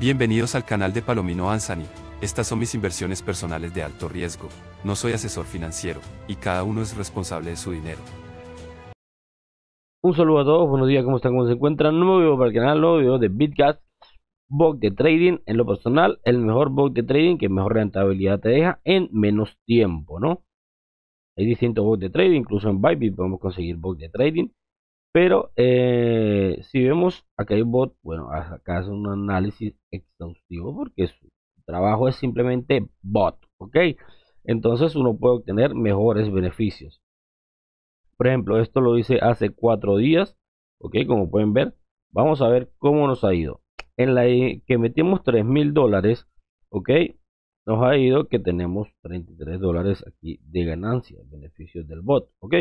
Bienvenidos al canal de Palomino Anzani. Estas son mis inversiones personales de alto riesgo. No soy asesor financiero, y cada uno es responsable de su dinero. Un saludo a todos, buenos días, ¿cómo están? ¿Cómo se encuentran? Nuevo video para el canal, nuevo video de BitCast. Bot de trading, en lo personal, el mejor bot de trading que mejor rentabilidad te deja en menos tiempo, ¿no? Hay distintos bots de trading, incluso en Bybit podemos conseguir bots de trading pero eh, si vemos acá hay bot, bueno, acá es un análisis exhaustivo porque su trabajo es simplemente bot, ¿ok? Entonces uno puede obtener mejores beneficios. Por ejemplo, esto lo hice hace cuatro días, ¿ok? Como pueden ver, vamos a ver cómo nos ha ido. En la eh, que metimos 3 mil dólares, ¿ok? Nos ha ido que tenemos 33 dólares aquí de ganancia, beneficios del bot, ¿ok?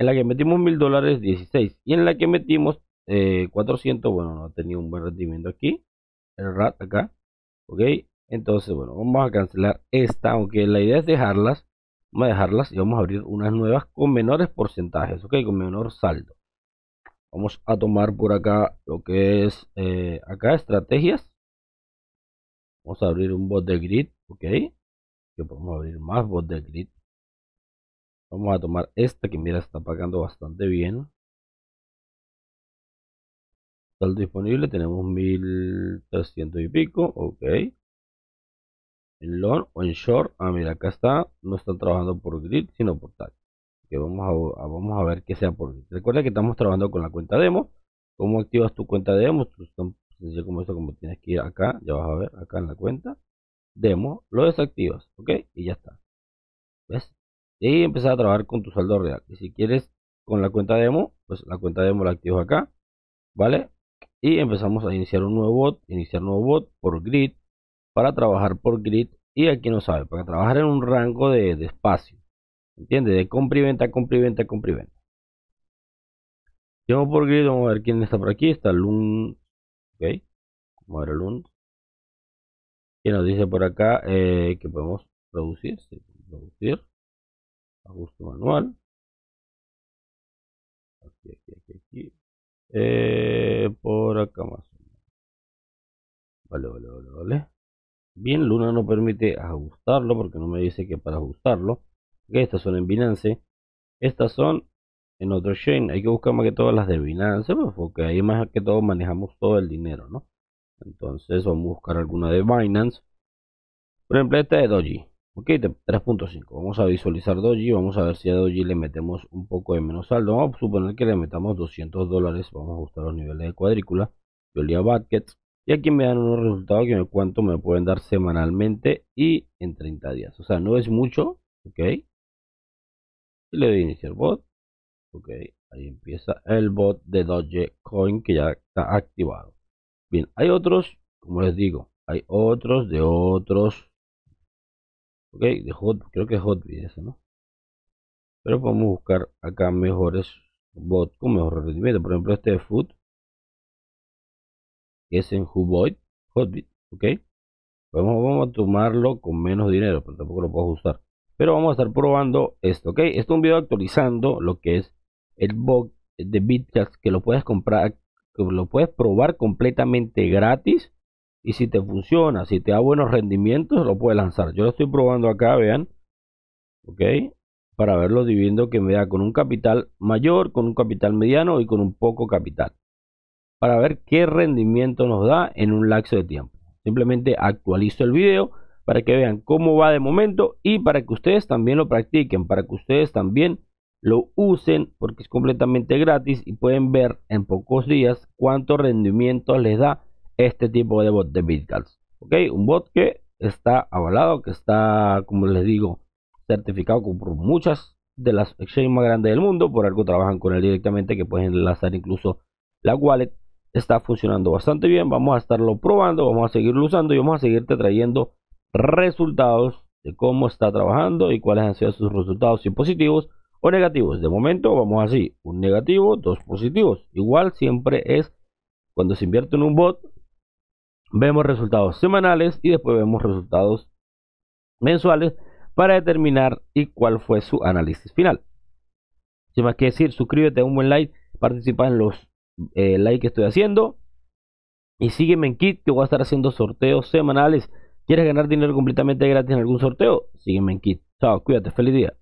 en la que metimos mil dólares 16 y en la que metimos 400 eh, bueno no ha tenido un buen rendimiento aquí el rat acá ok entonces bueno vamos a cancelar esta aunque la idea es dejarlas vamos a dejarlas y vamos a abrir unas nuevas con menores porcentajes ok con menor saldo vamos a tomar por acá lo que es eh, acá estrategias vamos a abrir un bot de grid ok que podemos abrir más bot de grid Vamos a tomar esta que mira está pagando bastante bien. todo disponible tenemos 1300 y pico, ok. En long o en short, ah mira acá está, no está trabajando por grid sino por tal Que vamos a, vamos a ver qué sea por grid. Recuerda que estamos trabajando con la cuenta demo. ¿Cómo activas tu cuenta demo? como esto, como tienes que ir acá, ya vas a ver, acá en la cuenta. Demo, lo desactivas, ok, y ya está. ¿Ves? Y empezar a trabajar con tu saldo real. Y si quieres con la cuenta demo, pues la cuenta demo la activo acá, ¿vale? Y empezamos a iniciar un nuevo bot, iniciar nuevo bot por grid, para trabajar por grid. Y aquí no sabe, para trabajar en un rango de, espacio, entiende De compra y venta, compra venta, compra venta. por grid, vamos a ver quién está por aquí. Está Lun. Ok. Vamos a ver Lun. y nos dice por acá eh, que podemos producir. producir ajuste manual. Aquí, aquí, aquí, eh, por acá más. Vale, vale, vale, vale. Bien, Luna no permite ajustarlo porque no me dice que para ajustarlo. estas son en Binance. Estas son en otro chain. Hay que buscar más que todas las de Binance pues, porque ahí más que todo manejamos todo el dinero, ¿no? Entonces vamos a buscar alguna de Binance. Por ejemplo, esta de Doji. Ok, 3.5. Vamos a visualizar Doji. Vamos a ver si a Doji le metemos un poco de menos saldo. Vamos a suponer que le metamos 200 dólares. Vamos a ajustar los niveles de cuadrícula. Yo leía Y aquí me dan unos resultados que me cuánto me pueden dar semanalmente y en 30 días. O sea, no es mucho. Ok. Y le doy iniciar bot. Ok. Ahí empieza el bot de Coin que ya está activado. Bien, hay otros, como les digo, hay otros de otros ok de hot creo que es hotbit eso no pero podemos buscar acá mejores bot con mejor rendimiento por ejemplo este de food que es en Huboid hotbit ok vamos, vamos a tomarlo con menos dinero pero tampoco lo puedo usar pero vamos a estar probando esto ok esto es un video actualizando lo que es el bot de bitcast que lo puedes comprar que lo puedes probar completamente gratis y si te funciona, si te da buenos rendimientos, lo puedes lanzar. Yo lo estoy probando acá, vean. ¿Ok? Para ver los dividendos que me da con un capital mayor, con un capital mediano y con un poco capital. Para ver qué rendimiento nos da en un lapso de tiempo. Simplemente actualizo el video para que vean cómo va de momento y para que ustedes también lo practiquen, para que ustedes también lo usen porque es completamente gratis y pueden ver en pocos días cuánto rendimiento les da este tipo de bot de bitcals ¿Ok? Un bot que está avalado, que está, como les digo, certificado por muchas de las exchanges más grandes del mundo. Por algo trabajan con él directamente, que pueden enlazar incluso la wallet. Está funcionando bastante bien. Vamos a estarlo probando, vamos a seguirlo usando y vamos a seguirte trayendo resultados de cómo está trabajando y cuáles han sido sus resultados, si positivos o negativos. De momento vamos así, un negativo, dos positivos. Igual siempre es cuando se invierte en un bot, vemos resultados semanales y después vemos resultados mensuales para determinar y cuál fue su análisis final. Sin más que decir, suscríbete a un buen like, participa en los eh, likes que estoy haciendo y sígueme en Kit que voy a estar haciendo sorteos semanales. ¿Quieres ganar dinero completamente gratis en algún sorteo? Sígueme en Kit. Chao, cuídate, feliz día.